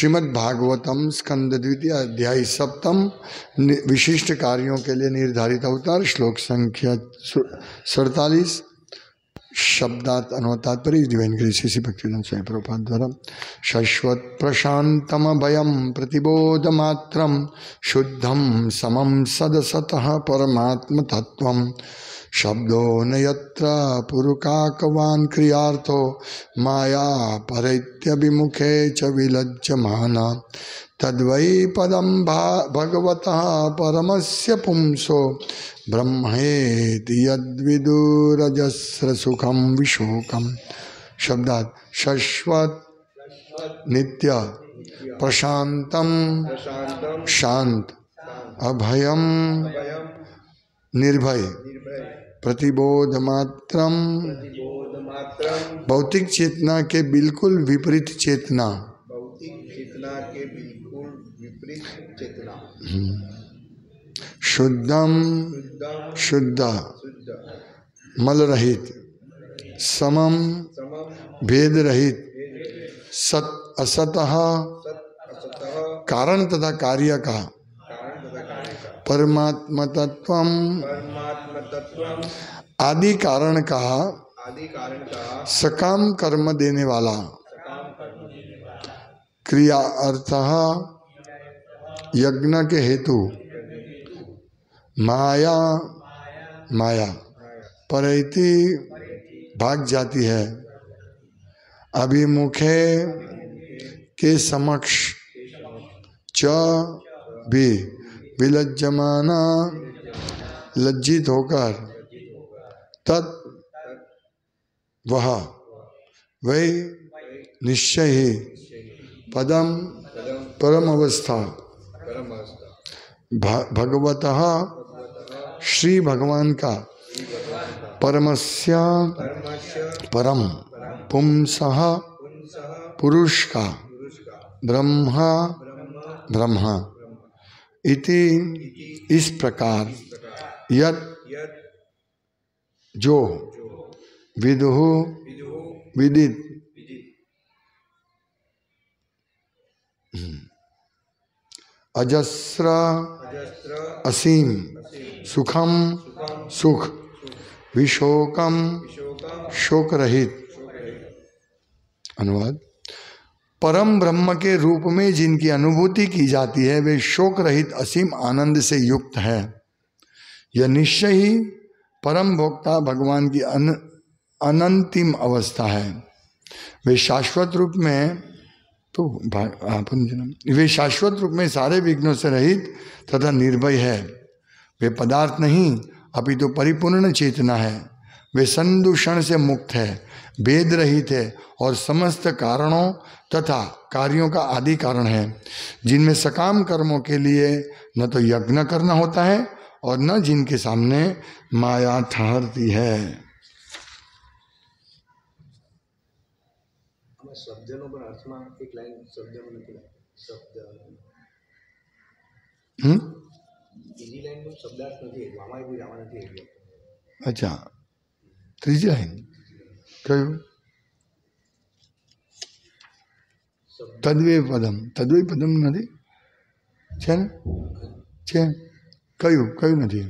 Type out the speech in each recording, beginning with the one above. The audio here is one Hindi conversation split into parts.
श्रीमद्भागवतम स्कंद द्वितीय अध्याय सप्तम विशिष्ट कार्यों के लिए निर्धारित अवतार श्लोक संख्या सड़तालीस शब्दात अनुतात्पर्य दिवैन गिरी श्री भक्ति स्वयं प्रभात द्वारा शाश्वत प्रशांतम भयम प्रतिबोध मात्रम शुद्धम समम सदसत परमात्म तत्व शब्दो न यत्र पुरुकाकवान क्रियार्थो माया परित्यभिमुखे च विलज्जमाना तद्वै पदम भगवत परमस्य पुंसो ब्रह्मेति यद्विदुरजस्र सुखम विशोकम शब्दात शश्वत नित्य प्रशांतम शांत अभयम निर्भय प्रतिबोध मात्र भौतिक चेतना के बिल्कुल विपरीत चेतना भौतिक चेतना के बिल्कुल विपरीत चेतना शुद्धम शुद्ध मल रहित समम भेद रहित सत असत कारण तथा कार्य का परमात्म तत्व आदि कारण का सकाम कर्म देने वाला क्रिया अर्थ यज्ञ के हेतु माया माया पर भाग जाती है अभिमुखे के समक्ष च भी विलज्जमाना लज्जित होकर तत् वह वै निश्चय ही पदम परम अवस्था भगवत श्री भगवान का परमस्या परम पुंस पुरुष का ब्रह्मा ब्रह्मा इति इस प्रकार यत जो विदु विदित अजस्र असीम सुखम सुख विशोकम शोक रहित अनुवाद परम ब्रह्म के रूप में जिनकी अनुभूति की जाती है वे शोक रहित असीम आनंद से युक्त है यह निश्चय ही परम भोक्ता भगवान की अन, अनंतिम अवस्था है वे शाश्वत रूप में तो वे शाश्वत रूप में सारे विघ्नों से रहित तथा निर्भय है वे पदार्थ नहीं अपितु तो परिपूर्ण चेतना है वे संदूषण से मुक्त है भेद रहित है और समस्त कारणों तथा कार्यों का आदि कारण है जिनमें सकाम कर्मों के लिए न तो यज्ञ करना होता है और न जिनके सामने माया ठहरती है हम्म? अच्छा त्रीजी लाइन તદ્વે પદમ તદ્વે પદમ નથી છે ને છે કયું કયું નથી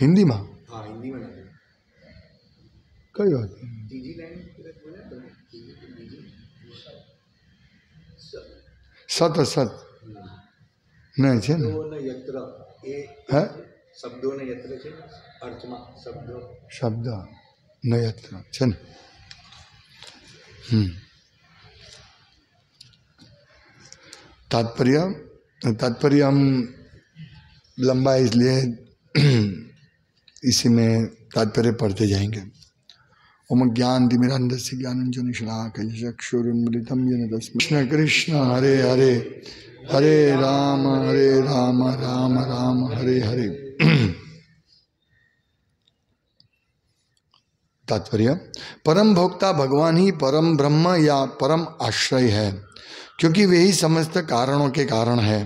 હિન્દીમાં કયું સત સત નહીં છે ને હે શબ્દો ને યત્ર છે અર્થમાં શબ્દો શબ્દ નયત अच्छा हम्म। तात्पर्य तात्पर्य हम लंबा इसलिए इसी में तात्पर्य पढ़ते जाएंगे ओम ज्ञान तिमिरांध से ज्ञानंजन शलाक चक्षुरुन्मृतम कृष्ण कृष्ण हरे हरे हरे राम हरे राम राम राम हरे हरे तात्पर्य परम भोक्ता भगवान ही परम ब्रह्म या परम आश्रय है क्योंकि वही समस्त कारणों के कारण है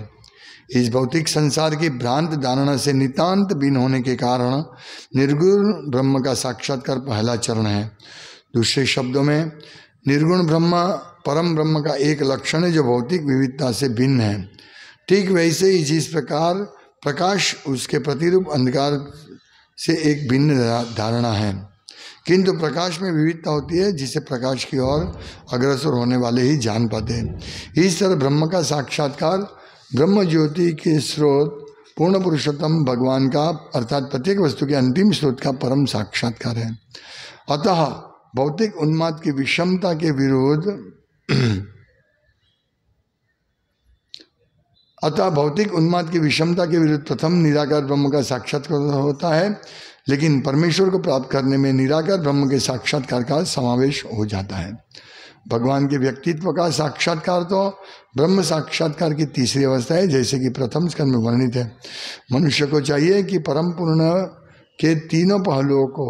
इस भौतिक संसार की भ्रांत धारणा से नितांत भिन्न होने के कारण निर्गुण ब्रह्म का साक्षात्कार पहला चरण है दूसरे शब्दों में निर्गुण ब्रह्म परम ब्रह्म का एक लक्षण है जो भौतिक विविधता से भिन्न है ठीक वैसे ही जिस प्रकार प्रकाश उसके प्रतिरूप अंधकार से एक भिन्न धारणा है किंतु प्रकाश में विविधता होती है जिसे प्रकाश की ओर अग्रसर होने वाले ही जान पाते हैं इस तरह ब्रह्म का साक्षात्कार ब्रह्म ज्योति के स्रोत पूर्ण पुरुषोत्तम भगवान का अर्थात प्रत्येक वस्तु के अंतिम स्रोत का परम साक्षात्कार है अतः भौतिक उन्माद की विषमता के विरोध अतः भौतिक उन्माद की विषमता के विरुद्ध प्रथम निराकार ब्रह्म का साक्षात्कार होता है लेकिन परमेश्वर को प्राप्त करने में निराकार ब्रह्म के साक्षात्कार का समावेश हो जाता है भगवान के व्यक्तित्व का साक्षात्कार तो ब्रह्म साक्षात्कार की तीसरी अवस्था है जैसे कि प्रथम स्कंद में वर्णित है मनुष्य को चाहिए कि परम पूर्ण के तीनों पहलुओं को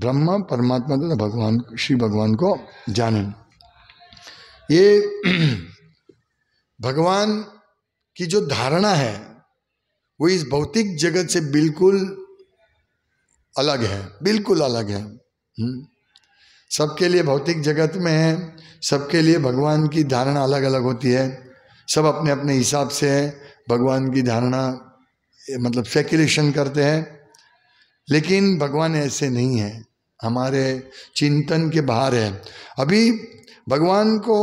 ब्रह्म परमात्मा तथा भगवान श्री भगवान को जानें ये भगवान कि जो धारणा है वो इस भौतिक जगत से बिल्कुल अलग है बिल्कुल अलग है हम्म। सबके लिए भौतिक जगत में है सबके लिए भगवान की धारणा अलग अलग होती है सब अपने अपने हिसाब से भगवान की धारणा मतलब सेक्युलेशन करते हैं लेकिन भगवान ऐसे नहीं है हमारे चिंतन के बाहर है अभी भगवान को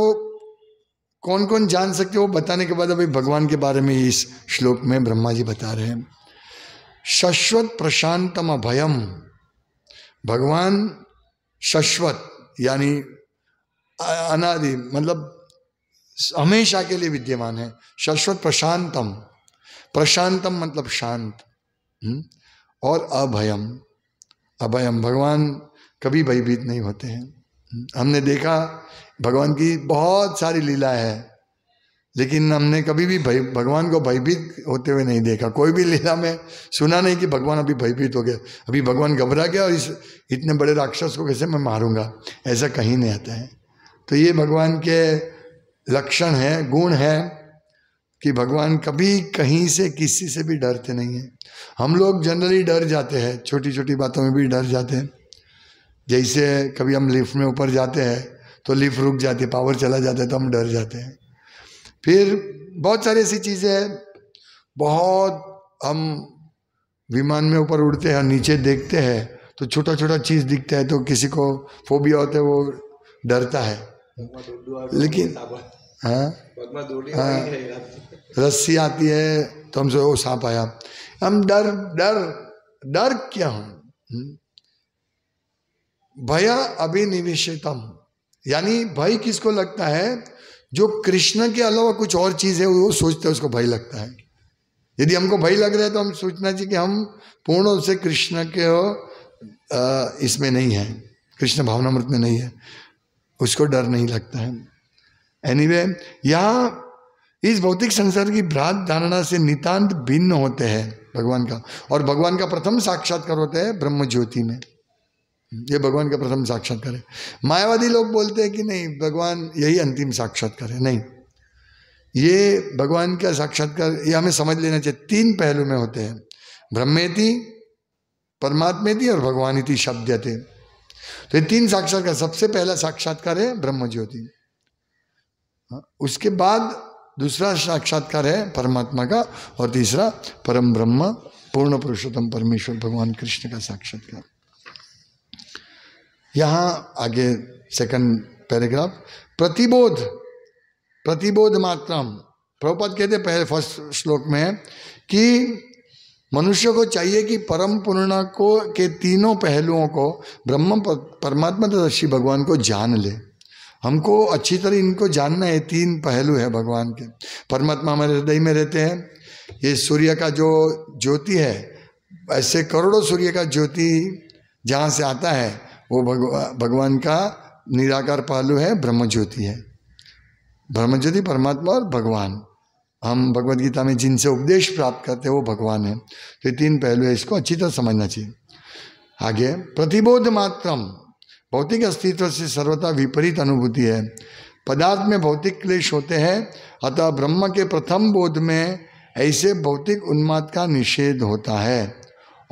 कौन कौन जान सकते हो बताने के बाद अभी भगवान के बारे में इस श्लोक में ब्रह्मा जी बता रहे हैं शश्वत प्रशांतम अभयम भगवान शश्वत यानी अनादि मतलब हमेशा के लिए विद्यमान है शश्वत प्रशांतम प्रशांतम मतलब शांत हम्म, और अभयम अभयम भगवान कभी भयभीत नहीं होते हैं हमने देखा भगवान की बहुत सारी लीला है लेकिन हमने कभी भी भगवान को भयभीत होते हुए नहीं देखा कोई भी लीला में सुना नहीं कि भगवान अभी भयभीत हो गया अभी भगवान घबरा गया और इस इतने बड़े राक्षस को कैसे मैं मारूंगा ऐसा कहीं नहीं आता है तो ये भगवान के लक्षण है गुण है कि भगवान कभी कहीं से किसी से भी डरते नहीं हैं हम लोग जनरली डर जाते हैं छोटी छोटी बातों में भी डर जाते हैं जैसे कभी हम लिफ्ट में ऊपर जाते हैं तो लिफ्ट रुक जाती है पावर चला जाता है तो हम डर जाते हैं फिर बहुत सारी ऐसी चीज़ें हैं बहुत हम विमान में ऊपर उड़ते हैं नीचे देखते हैं तो छोटा छोटा चीज़ दिखता है तो किसी को फोबिया होता है वो डरता है लेकिन हाँ हाँ रस्सी आती है तो हमसे वो सांप आया हम डर डर डर क्या हूँ हम्म? भय अभिनिवेशितम यानी भय किसको लगता है जो कृष्ण के अलावा कुछ और चीज़ है वो सोचते हैं उसको भय लगता है यदि हमको भय लग रहा है तो हम सोचना चाहिए कि हम पूर्ण रूप से कृष्ण के इसमें नहीं है कृष्ण भावनामृत में नहीं है उसको डर नहीं लगता है एनी वे यहाँ इस भौतिक संसार की भ्रांत धारणा से नितांत भिन्न होते हैं भगवान का और भगवान का प्रथम साक्षात्कार होता है ब्रह्म ज्योति में ये भगवान का प्रथम साक्षात्कार है मायावादी लोग बोलते हैं कि नहीं भगवान यही अंतिम साक्षात्कार है नहीं ये भगवान का साक्षात्कार ये हमें समझ लेना चाहिए तीन पहलू में होते हैं ब्रह्मेति परमात्मेति और थी शब्द थे तो ये तीन साक्षात्कार सबसे पहला साक्षात्कार है ब्रह्म ज्योति हाँ, उसके बाद दूसरा साक्षात्कार है परमात्मा का और तीसरा परम ब्रह्म पूर्ण पुरुषोत्तम परमेश्वर भगवान कृष्ण का साक्षात्कार यहाँ आगे सेकंड पैराग्राफ प्रतिबोध प्रतिबोध मात्रम प्रभुपद कहते पहले फर्स्ट श्लोक में कि मनुष्य को चाहिए कि परम पूर्ण को के तीनों पहलुओं को ब्रह्म परमात्मा तथा श्री भगवान को जान ले हमको अच्छी तरह इनको जानना है तीन पहलू है भगवान के परमात्मा हमारे हृदय में रहते हैं ये सूर्य का जो ज्योति है ऐसे करोड़ों सूर्य का ज्योति जहाँ से आता है वो भगवा भगवान का निराकार पहलू है ब्रह्म ज्योति है ब्रह्म ज्योति परमात्मा और भगवान हम भगवत गीता में जिनसे उपदेश प्राप्त करते हैं वो भगवान है तो ये तीन पहलू है इसको अच्छी तरह समझना चाहिए आगे प्रतिबोध मात्रम भौतिक अस्तित्व से सर्वथा विपरीत अनुभूति है पदार्थ में भौतिक क्लेश होते हैं अतः ब्रह्म के प्रथम बोध में ऐसे भौतिक उन्माद का निषेध होता है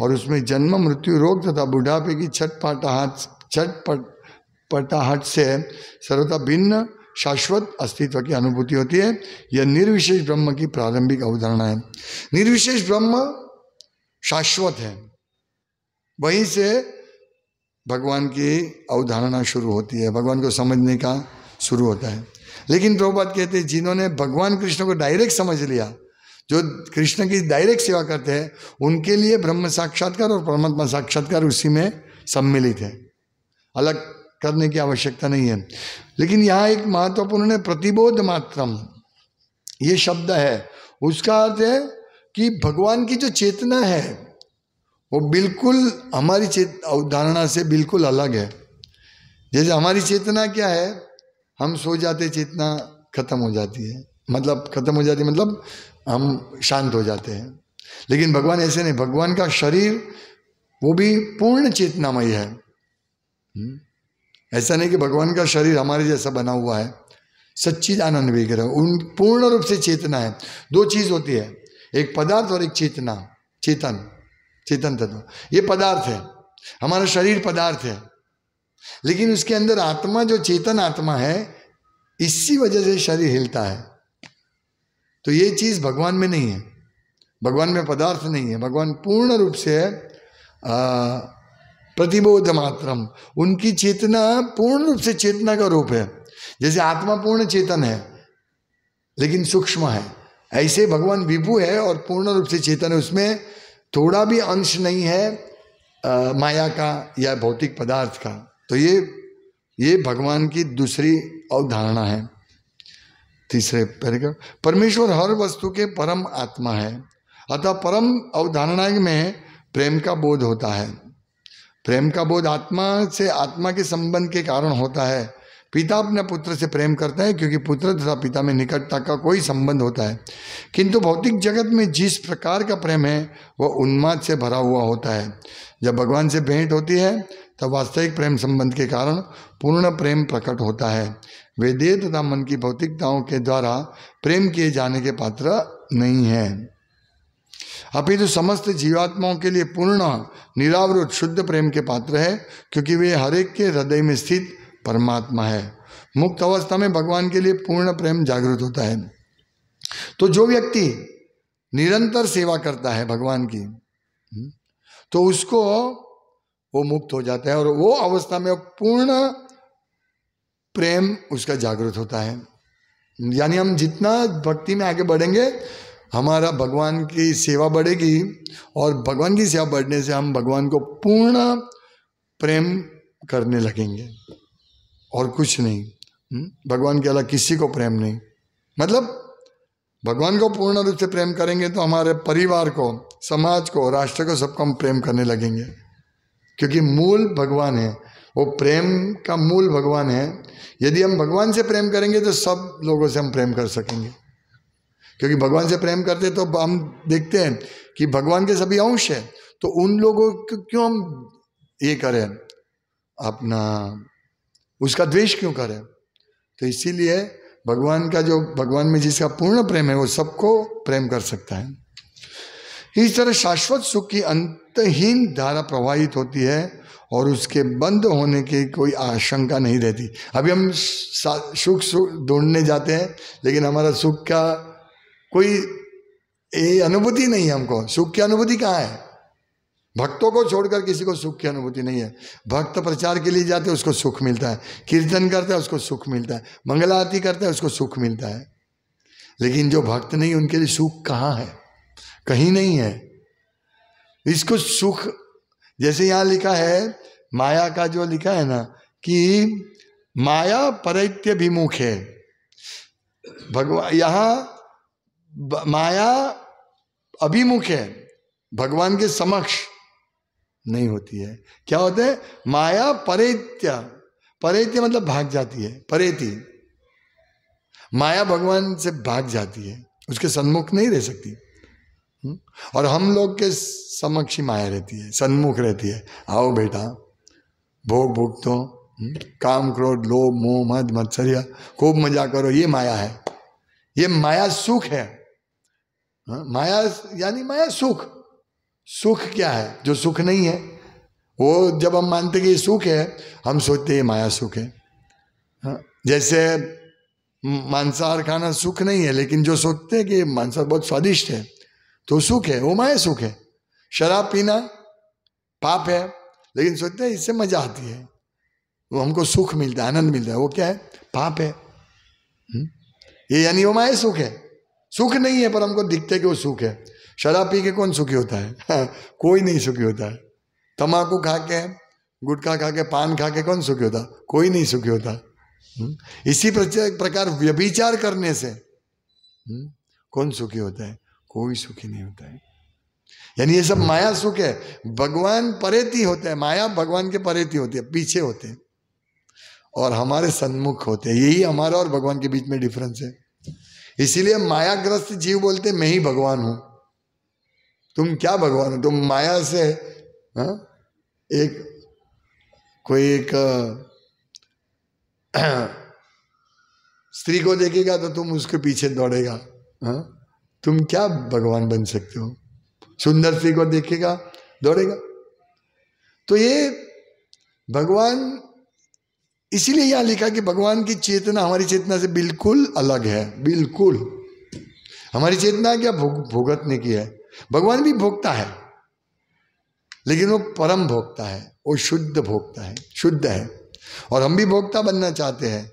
और उसमें जन्म मृत्यु रोग तथा बुढ़ापे की छठ पाटाहट छठ पट पटाहट से सर्वथा भिन्न शाश्वत अस्तित्व की अनुभूति होती है यह निर्विशेष ब्रह्म की प्रारंभिक अवधारणा है निर्विशेष ब्रह्म शाश्वत है वहीं से भगवान की अवधारणा शुरू होती है भगवान को समझने का शुरू होता है लेकिन प्रभुपात कहते हैं जिन्होंने भगवान कृष्ण को डायरेक्ट समझ लिया जो कृष्ण की डायरेक्ट सेवा करते हैं उनके लिए ब्रह्म साक्षात्कार और परमात्मा साक्षात्कार उसी में सम्मिलित है अलग करने की आवश्यकता नहीं है लेकिन यहाँ एक महत्वपूर्ण है प्रतिबोध मात्रम ये शब्द है उसका अर्थ है कि भगवान की जो चेतना है वो बिल्कुल हमारी चेत अवधारणा से बिल्कुल अलग है जैसे हमारी चेतना क्या है हम सो जाते चेतना खत्म हो जाती है मतलब खत्म हो जाती है मतलब हम शांत हो जाते हैं लेकिन भगवान ऐसे नहीं भगवान का शरीर वो भी पूर्ण चेतनामय है हम्म। ऐसा नहीं कि भगवान का शरीर हमारे जैसा बना हुआ है सच्ची आनंद विग्रह उन पूर्ण रूप से चेतना है दो चीज होती है एक पदार्थ और एक चेतना चेतन चेतन तत्व ये पदार्थ है हमारा शरीर पदार्थ है लेकिन उसके अंदर आत्मा जो चेतन आत्मा है इसी वजह से शरीर हिलता है तो ये चीज़ भगवान में नहीं है भगवान में पदार्थ नहीं है भगवान पूर्ण रूप से प्रतिबोध मात्रम उनकी चेतना पूर्ण रूप से चेतना का रूप है जैसे आत्मा पूर्ण चेतन है लेकिन सूक्ष्म है ऐसे भगवान विभु है और पूर्ण रूप से चेतन है उसमें थोड़ा भी अंश नहीं है आ, माया का या भौतिक पदार्थ का तो ये ये भगवान की दूसरी अवधारणा है तीसरे पैराग्राफ परमेश्वर हर वस्तु के परम आत्मा है अतः परम अवधारणा में प्रेम का बोध होता है प्रेम का बोध आत्मा से आत्मा के संबंध के कारण होता है पिता अपने पुत्र से प्रेम करता है क्योंकि पुत्र तथा पिता में निकटता का कोई संबंध होता है किंतु भौतिक जगत में जिस प्रकार का प्रेम है वह उन्माद से भरा हुआ होता है जब भगवान से भेंट होती है तब वास्तविक प्रेम संबंध के कारण पूर्ण प्रेम प्रकट होता है वे देह तथा मन की भौतिकताओं के द्वारा प्रेम किए जाने के पात्र नहीं है अभी तो समस्त जीवात्माओं के लिए पूर्ण निरावृत शुद्ध प्रेम के पात्र है क्योंकि वे हरेक के हृदय में स्थित परमात्मा है मुक्त अवस्था में भगवान के लिए पूर्ण प्रेम जागृत होता है तो जो व्यक्ति निरंतर सेवा करता है भगवान की हम्म, तो उसको वो मुक्त हो जाता है और वो अवस्था में पूर्ण प्रेम उसका जागृत होता है यानी हम जितना भक्ति में आगे बढ़ेंगे हमारा भगवान की सेवा बढ़ेगी और भगवान की सेवा बढ़ने से हम भगवान को पूर्ण प्रेम करने लगेंगे और कुछ नहीं हम्म? भगवान के अलावा किसी को प्रेम नहीं मतलब भगवान को पूर्ण रूप से प्रेम करेंगे तो हमारे परिवार को समाज को राष्ट्र को सबको हम प्रेम करने लगेंगे क्योंकि मूल भगवान है वो प्रेम का मूल भगवान है यदि हम भगवान से प्रेम करेंगे तो सब लोगों से हम प्रेम कर सकेंगे क्योंकि भगवान से प्रेम करते तो हम देखते हैं कि भगवान के सभी अंश है तो उन लोगों को क्यों हम ये करें अपना उसका द्वेष क्यों करें तो इसीलिए भगवान का जो भगवान में जिसका पूर्ण प्रेम है वो सबको प्रेम कर सकता है इस तरह शाश्वत सुख की अंतहीन धारा प्रवाहित होती है और उसके बंद होने की कोई आशंका नहीं रहती अभी हम सुख सुख ढूंढने जाते हैं लेकिन हमारा सुख का कोई ये अनुभूति नहीं है हमको सुख की अनुभूति कहाँ है भक्तों को छोड़कर किसी को सुख की अनुभूति नहीं है भक्त प्रचार के लिए जाते हैं उसको सुख मिलता है कीर्तन करता है उसको सुख मिलता है मंगल आरती करता है उसको सुख मिलता है लेकिन जो भक्त नहीं उनके लिए सुख कहाँ है कहीं नहीं है इसको सुख जैसे यहाँ लिखा है माया का जो लिखा है ना कि माया विमुख है भगवान यहाँ माया अभिमुख है भगवान के समक्ष नहीं होती है क्या होते हैं माया परैत्य परैत्य मतलब भाग जाती है परेती माया भगवान से भाग जाती है उसके सन्मुख नहीं रह सकती और हम लोग के समक्ष ही माया रहती है सन्मुख रहती है आओ बेटा भोग तो काम क्रोध लोभ मोह मद मत्सर्य खूब मजा करो ये माया है ये माया सुख है हाँ, माया यानी माया सुख सुख क्या है जो सुख नहीं है वो जब हम मानते कि ये सुख है हम सोचते ये माया सुख है हाँ, जैसे मांसाहार खाना सुख नहीं है लेकिन जो सोचते हैं कि मांसाहार बहुत स्वादिष्ट है तो सुख है वो माए सुख है शराब पीना पाप है लेकिन सोचते हैं इससे मजा आती है वो हमको सुख मिलता है आनंद मिलता है वो क्या है पाप है हुँ? हम्म? ये यानी वो माए सुख है सुख नहीं है पर हमको दिखते कि वो सुख है शराब पी के कौन सुखी होता है हाँ, कोई नहीं सुखी होता है तम्बाकू खा के गुटखा खा के पान खा के कौन सुखी होता कोई नहीं सुखी होता हम्म? इसी प्रकार व्यभिचार करने से हम्म? कौन सुखी होता है कोई सुखी नहीं होता है यानी ये सब माया सुख है भगवान परेती होते हैं माया भगवान के परेती होती है पीछे होते हैं और हमारे सन्मुख होते हैं यही हमारा और भगवान के बीच में डिफरेंस है इसीलिए मायाग्रस्त जीव बोलते मैं ही भगवान हूं तुम क्या भगवान हो तुम माया से हा? एक कोई एक स्त्री को देखेगा तो तुम उसके पीछे दौड़ेगा हा? तुम क्या भगवान बन सकते हो सुंदर सी को देखेगा दौड़ेगा तो ये भगवान इसीलिए यहां लिखा कि भगवान की चेतना हमारी चेतना से बिल्कुल अलग है बिल्कुल हमारी चेतना क्या भोग भोगतने की है भगवान भी भोगता है लेकिन वो परम भोगता है वो शुद्ध भोगता है शुद्ध है और हम भी भोगता बनना चाहते हैं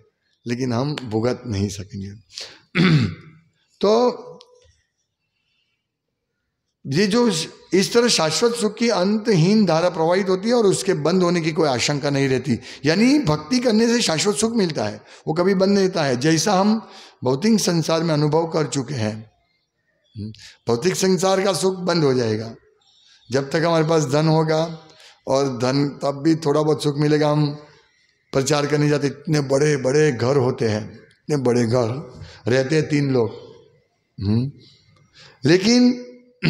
लेकिन हम भुगत नहीं सकेंगे तो ये जो इस तरह शाश्वत सुख की अंतहीन धारा प्रवाहित होती है और उसके बंद होने की कोई आशंका नहीं रहती यानी भक्ति करने से शाश्वत सुख मिलता है वो कभी बंद नहीं होता है जैसा हम भौतिक संसार में अनुभव कर चुके हैं हम्म, भौतिक संसार का सुख बंद हो जाएगा जब तक हमारे पास धन होगा और धन तब भी थोड़ा बहुत सुख मिलेगा हम प्रचार करने जाते इतने बड़े बड़े घर होते हैं इतने बड़े घर रहते हैं तीन लोग हम्म। लेकिन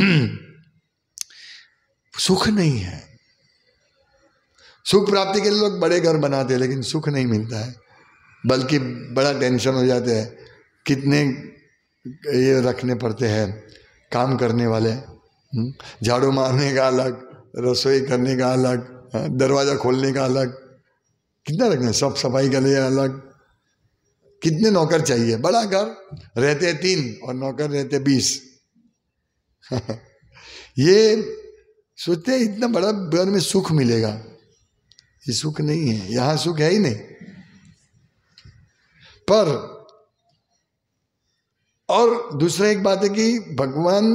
सुख नहीं है सुख प्राप्ति के लिए लोग बड़े घर बनाते हैं लेकिन सुख नहीं मिलता है बल्कि बड़ा टेंशन हो जाता है कितने ये रखने पड़ते हैं काम करने वाले हम्म, झाड़ू मारने का अलग रसोई करने का अलग हाँ, दरवाज़ा खोलने का अलग कितना रखना सब सफाई के लिए अलग कितने नौकर चाहिए बड़ा घर रहते हैं तीन और नौकर रहते बीस ये सोचते हैं इतना बड़ा बन में सुख मिलेगा ये सुख नहीं है यहां सुख है ही नहीं पर और दूसरा एक बात है कि भगवान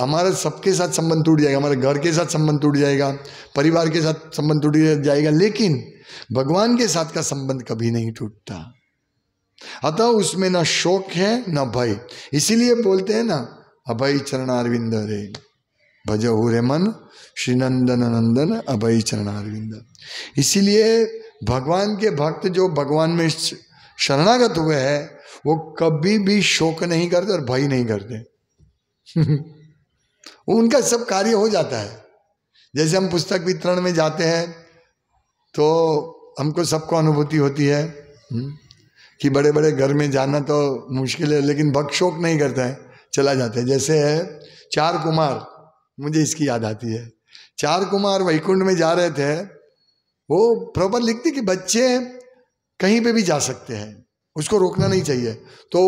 हमारा सबके साथ संबंध टूट जाएगा हमारे घर के साथ संबंध टूट जाएगा परिवार के साथ संबंध टूट जाएगा लेकिन भगवान के साथ का संबंध कभी नहीं टूटता अतः उसमें ना शोक है ना भय इसीलिए बोलते हैं ना अभय चरणारविंद रे भजहू रे मन श्री नंदन नंदन अभय चरणारविंद इसीलिए भगवान के भक्त जो भगवान में शरणागत हुए हैं वो कभी भी शोक नहीं करते और भय नहीं करते उनका सब कार्य हो जाता है जैसे हम पुस्तक वितरण में जाते हैं तो हमको सबको अनुभूति होती है हम्म, कि बड़े बड़े घर में जाना तो मुश्किल है लेकिन भक्त शोक नहीं करता है चला जाता है जैसे है चार कुमार मुझे इसकी याद आती है चार कुमार वैकुंठ में जा रहे थे वो प्रॉपर लिखते कि बच्चे कहीं पे भी जा सकते हैं उसको रोकना नहीं चाहिए तो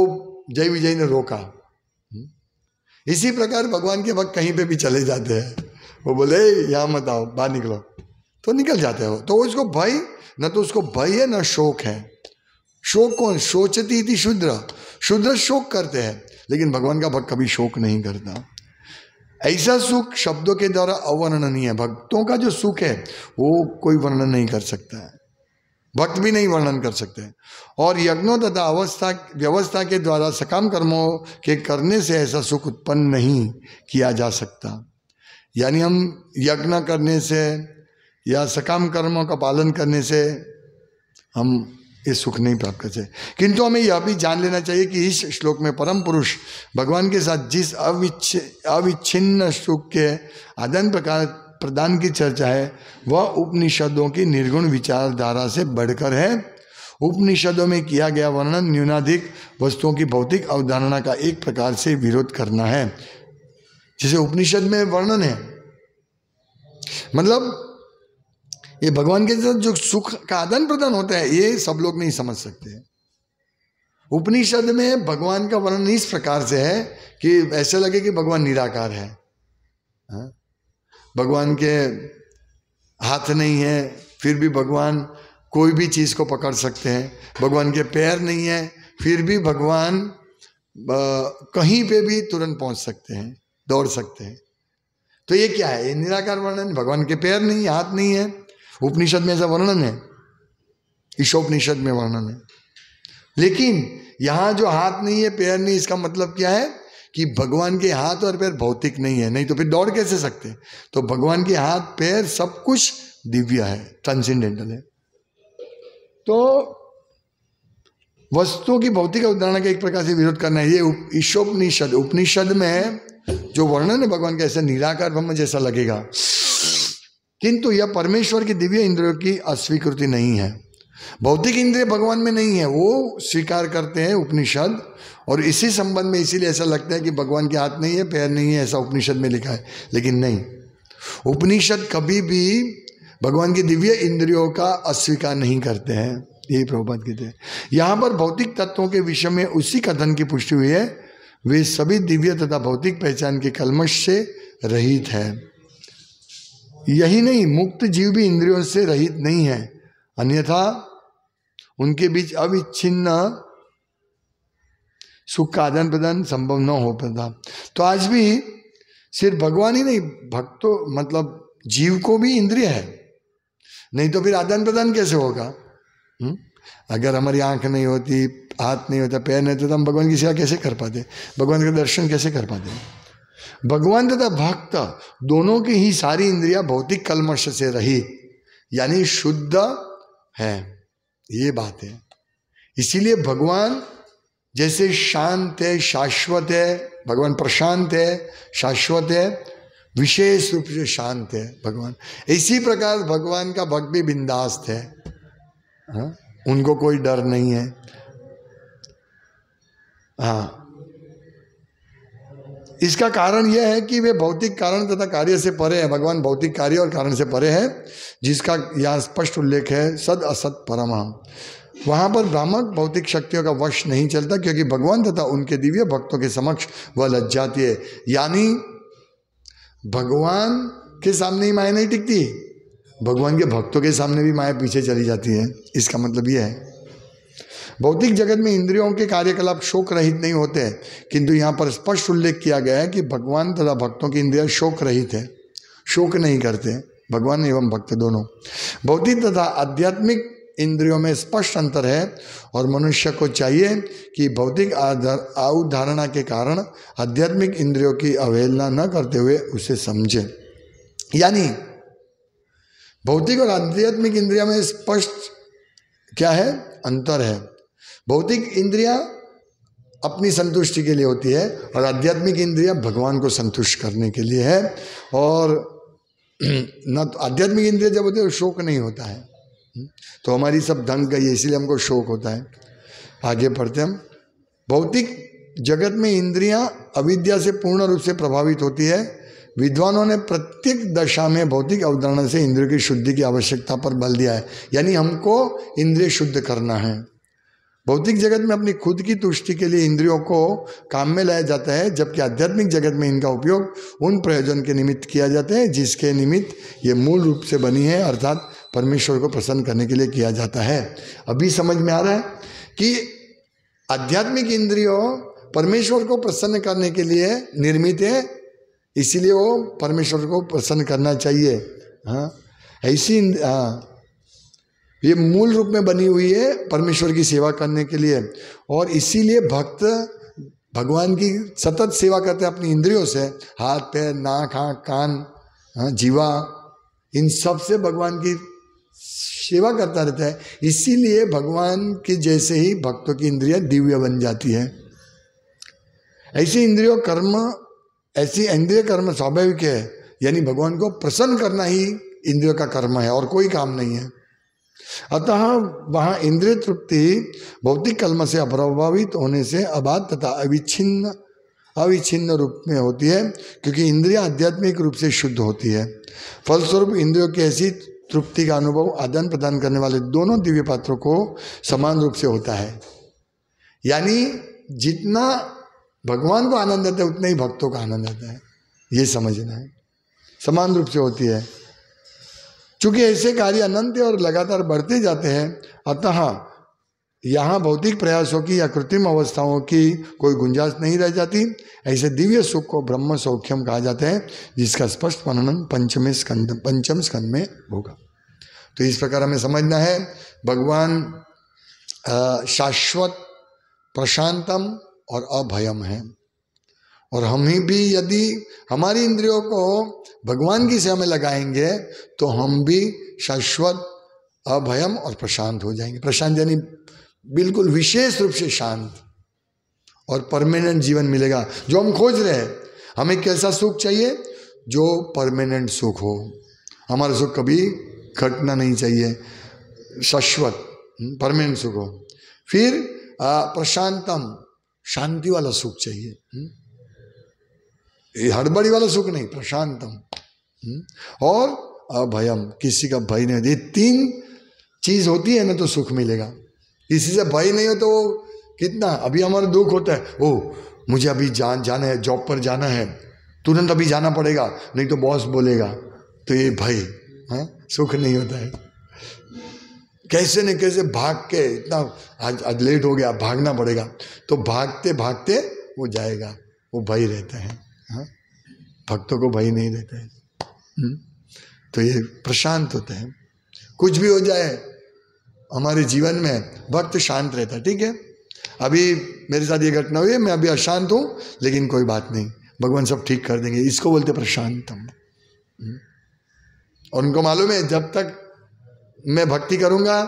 जय विजय ने रोका हम्म। इसी प्रकार भगवान के भक्त कहीं पे भी चले जाते हैं वो बोले यहाँ मत आओ बाहर निकलो तो निकल जाते हो तो उसको भय न तो उसको भय है न शोक है शोक कौन शोचती थी शूद्र शूद्र शोक करते हैं लेकिन भगवान का भक्त कभी शोक नहीं करता ऐसा सुख शब्दों के द्वारा अवर्णनीय है भक्तों का जो सुख है वो कोई वर्णन नहीं कर सकता है भक्त भी नहीं वर्णन कर सकते और यज्ञों तथा अवस्था व्यवस्था के द्वारा सकाम कर्मों के करने से ऐसा सुख उत्पन्न नहीं किया जा सकता यानी हम यज्ञ करने से या सकाम कर्मों का पालन करने से हम ये सुख नहीं प्राप्त करते किंतु हमें यह भी जान लेना चाहिए कि इस श्लोक में परम पुरुष भगवान के साथ जिस अविच्छ अविच्छिन्न सुख के आदान प्रकार प्रदान की चर्चा है वह उपनिषदों की निर्गुण विचारधारा से बढ़कर है उपनिषदों में किया गया वर्णन न्यूनाधिक वस्तुओं की भौतिक अवधारणा का एक प्रकार से विरोध करना है जिसे उपनिषद में वर्णन है मतलब ये भगवान के साथ जो सुख का आदान प्रदान होता है ये सब लोग नहीं समझ सकते उपनिषद में भगवान का वर्णन इस प्रकार से है कि ऐसे लगे कि भगवान निराकार है हाँ? भगवान के हाथ नहीं है फिर भी भगवान कोई भी चीज़ को पकड़ सकते हैं भगवान के पैर नहीं है फिर भी भगवान कहीं पे भी तुरंत पहुंच सकते हैं दौड़ सकते हैं तो ये क्या है ये निराकार वर्णन भगवान के पैर नहीं हाथ नहीं है उपनिषद में ऐसा वर्णन है ईशोपनिषद में वर्णन है लेकिन यहां जो हाथ नहीं है पैर नहीं इसका मतलब क्या है कि भगवान के हाथ और पैर भौतिक नहीं है नहीं तो फिर दौड़ कैसे सकते तो भगवान के हाथ पैर सब कुछ दिव्य है ट्रांसेंडेंटल है तो वस्तुओं की भौतिक अवधारणा का एक प्रकार से विरोध करना है ये ईशोपनिषद उपनिषद में जो वर्णन है भगवान का ऐसा निराकार ब्रह्म जैसा लगेगा किंतु यह परमेश्वर की दिव्य इंद्रियों की अस्वीकृति नहीं है भौतिक इंद्रिय भगवान में नहीं है वो स्वीकार करते हैं उपनिषद और इसी संबंध में इसीलिए ऐसा लगता है कि भगवान के हाथ नहीं है पैर नहीं है ऐसा उपनिषद में लिखा है लेकिन नहीं उपनिषद कभी भी भगवान की दिव्य इंद्रियों का अस्वीकार नहीं करते हैं यही प्रभुपात कहते हैं यहाँ पर भौतिक तत्वों के विषय में उसी कथन की पुष्टि हुई है वे सभी दिव्य तथा भौतिक पहचान के कलमश से रहित है यही नहीं मुक्त जीव भी इंद्रियों से रहित नहीं है अन्यथा उनके बीच अविच्छिन्न सुख का आदान प्रदान संभव न हो पाता तो आज भी सिर्फ भगवान ही नहीं भक्तों मतलब जीव को भी इंद्रिय है नहीं तो फिर आदान प्रदान कैसे होगा हुँ? हम्म? अगर हमारी आंख नहीं होती हाथ नहीं होता पैर नहीं होता तो हम भगवान की सेवा कैसे कर पाते भगवान का दर्शन कैसे कर पाते भगवान तथा भक्त दोनों की ही सारी इंद्रिया भौतिक कलमश से रही यानी शुद्ध है ये बात है इसीलिए भगवान जैसे शांत है शाश्वत है भगवान प्रशांत है शाश्वत है विशेष रूप से शांत है भगवान इसी प्रकार भगवान का भक्त भी बिंदास्त है हा? उनको कोई डर नहीं है हाँ इसका कारण यह है कि वे भौतिक कारण तथा कार्य से परे हैं भगवान भौतिक कार्य और कारण से परे हैं जिसका यहाँ स्पष्ट उल्लेख है सद असत परमा वहाँ पर ब्राह्मण भौतिक शक्तियों का वश नहीं चलता क्योंकि भगवान तथा उनके दिव्य भक्तों के समक्ष वह लज जाती है यानी भगवान के सामने ही माया नहीं टिकती भगवान के भक्तों के सामने भी माया पीछे चली जाती है इसका मतलब यह है भौतिक जगत में इंद्रियों के कार्यकलाप शोक रहित नहीं होते हैं किंतु यहाँ पर स्पष्ट उल्लेख किया गया है कि भगवान तथा भक्तों की इंद्रिया शोक रहित है शोक नहीं करते भगवान एवं भक्त दोनों भौतिक तथा आध्यात्मिक इंद्रियों में स्पष्ट अंतर है और मनुष्य को चाहिए कि भौतिक अवधारणा के कारण आध्यात्मिक इंद्रियों की अवहेलना न करते हुए उसे समझे यानी भौतिक और आध्यात्मिक इंद्रिया में स्पष्ट क्या है अंतर है भौतिक इंद्रियां अपनी संतुष्टि के लिए होती है और आध्यात्मिक इंद्रियां भगवान को संतुष्ट करने के लिए है और न तो आध्यात्मिक इंद्रिया जब होती है तो शोक नहीं होता है तो हमारी सब धन का है इसीलिए हमको शोक होता है आगे पढ़ते हम भौतिक जगत में इंद्रियां अविद्या से पूर्ण रूप से प्रभावित होती है विद्वानों ने प्रत्येक दशा में भौतिक अवधारणा से इंद्रियों की शुद्धि की आवश्यकता पर बल दिया है यानी हमको इंद्रिय शुद्ध करना है भौतिक जगत में अपनी खुद की तुष्टि के लिए इंद्रियों को काम में लाया जाता है जबकि आध्यात्मिक जगत में इनका उपयोग उन प्रयोजन के निमित्त किया जाता है जिसके निमित्त ये मूल रूप से बनी है अर्थात परमेश्वर को प्रसन्न करने के लिए किया जाता है अभी समझ में आ रहा है कि आध्यात्मिक इंद्रियों परमेश्वर को प्रसन्न करने के लिए निर्मित है इसीलिए वो परमेश्वर को प्रसन्न करना चाहिए हाँ ऐसी हाँ ये मूल रूप में बनी हुई है परमेश्वर की सेवा करने के लिए और इसीलिए भक्त भगवान की सतत सेवा करते हैं अपनी इंद्रियों से हाथ पैर नाक आँख कान हाँ, जीवा इन सब से भगवान की सेवा करता रहता है इसीलिए भगवान के जैसे ही भक्तों की इंद्रियां दिव्य बन जाती है ऐसी इंद्रियों कर्म ऐसी इंद्रिय कर्म स्वाभाविक है यानी भगवान को प्रसन्न करना ही इंद्रियों का कर्म है और कोई काम नहीं है अतः वहाँ इंद्रिय तृप्ति भौतिक कलम से अप्रभावित होने से अबाध तथा अविच्छिन्न अविच्छिन्न रूप में होती है क्योंकि इंद्रिया आध्यात्मिक रूप से शुद्ध होती है फलस्वरूप इंद्रियों की ऐसी तृप्ति का अनुभव आदान प्रदान करने वाले दोनों दिव्य पात्रों को समान रूप से होता है यानी जितना भगवान को आनंद देता है उतना ही भक्तों का आनंद आता है ये समझना है समान रूप से होती है चूंकि ऐसे कार्य अनंत और लगातार बढ़ते जाते हैं अतः यहाँ भौतिक प्रयासों की या कृत्रिम अवस्थाओं की कोई गुंजाइश नहीं रह जाती ऐसे दिव्य सुख को ब्रह्म सौख्यम कहा जाता है जिसका स्पष्ट वर्णन पंचम स्कंद पंचम स्कंद में होगा तो इस प्रकार हमें समझना है भगवान शाश्वत प्रशांतम और अभयम है और हम ही भी यदि हमारी इंद्रियों को भगवान की सेवा में लगाएंगे तो हम भी शाश्वत अभयम और प्रशांत हो जाएंगे प्रशांत यानी बिल्कुल विशेष रूप से शांत और परमानेंट जीवन मिलेगा जो हम खोज रहे हैं हमें कैसा सुख चाहिए जो परमानेंट सुख हो हमारा सुख कभी घटना नहीं चाहिए शाश्वत हम्म, परमानेंट सुख हो फिर प्रशांतम शांति वाला सुख चाहिए हम्म, ये हड़बड़ी वाला सुख नहीं प्रशांतम हम्म? और अभयम किसी का भय नहीं ये तीन चीज होती है ना तो सुख मिलेगा किसी से भय नहीं हो तो वो कितना अभी हमारा दुख होता है ओ मुझे अभी जान जाना है जॉब पर जाना है तुरंत अभी जाना पड़ेगा नहीं तो बॉस बोलेगा तो ये भय है हाँ, सुख नहीं होता है कैसे न कैसे भाग के इतना आज आज लेट हो गया भागना पड़ेगा तो भागते भागते वो जाएगा वो भय रहता है हाँ? भक्तों को भय नहीं रहता है हम्म? तो ये प्रशांत होते हैं कुछ भी हो जाए हमारे जीवन में भक्त शांत रहता है ठीक है अभी मेरे साथ ये घटना हुई है मैं अभी अशांत हूँ लेकिन कोई बात नहीं भगवान सब ठीक कर देंगे इसको बोलते प्रशांतम हम्म? और उनको मालूम है जब तक मैं भक्ति करूँगा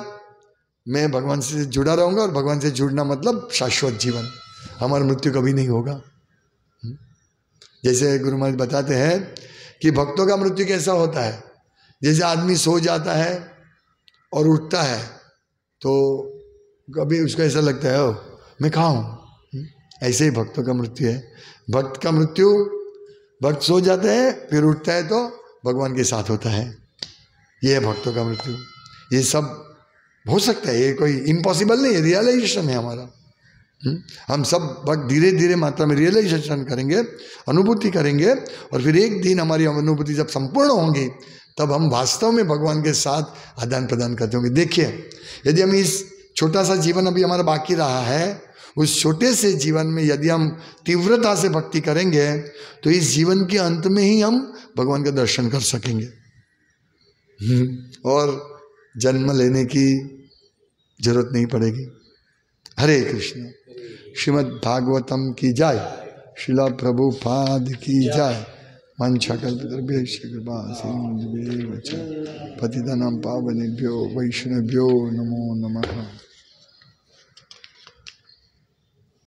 मैं भगवान से जुड़ा रहूँगा और भगवान से जुड़ना मतलब शाश्वत जीवन हमारा मृत्यु कभी नहीं होगा जैसे गुरु महाराज बताते हैं कि भक्तों का मृत्यु कैसा होता है जैसे आदमी सो जाता है और उठता है तो कभी उसको ऐसा लगता है ओ मैं कहाँ हूँ हम्म, ऐसे ही भक्तों का मृत्यु है भक्त का मृत्यु भक्त सो जाते हैं फिर उठता है तो भगवान के साथ होता है ये है भक्तों का मृत्यु ये सब हो सकता है ये कोई इम्पॉसिबल नहीं है रियलाइजेशन है हमारा हम्म? हम सब भक्त धीरे धीरे मात्रा में रियलाइजेशन करेंगे अनुभूति करेंगे और फिर एक दिन हमारी अनुभूति जब संपूर्ण होंगी तब हम वास्तव में भगवान के साथ आदान प्रदान करते होंगे देखिए यदि हम इस छोटा सा जीवन अभी हमारा बाकी रहा है उस छोटे से जीवन में यदि हम तीव्रता से भक्ति करेंगे तो इस जीवन के अंत में ही हम भगवान का दर्शन कर सकेंगे हम्म? और जन्म लेने की जरूरत नहीं पड़ेगी हरे कृष्ण श्रीमद् भागवतम की जाय शिला पाद की जाय मन सिंह पतितनाम पावनेभ्यो वैष्णव्यो नमो नमः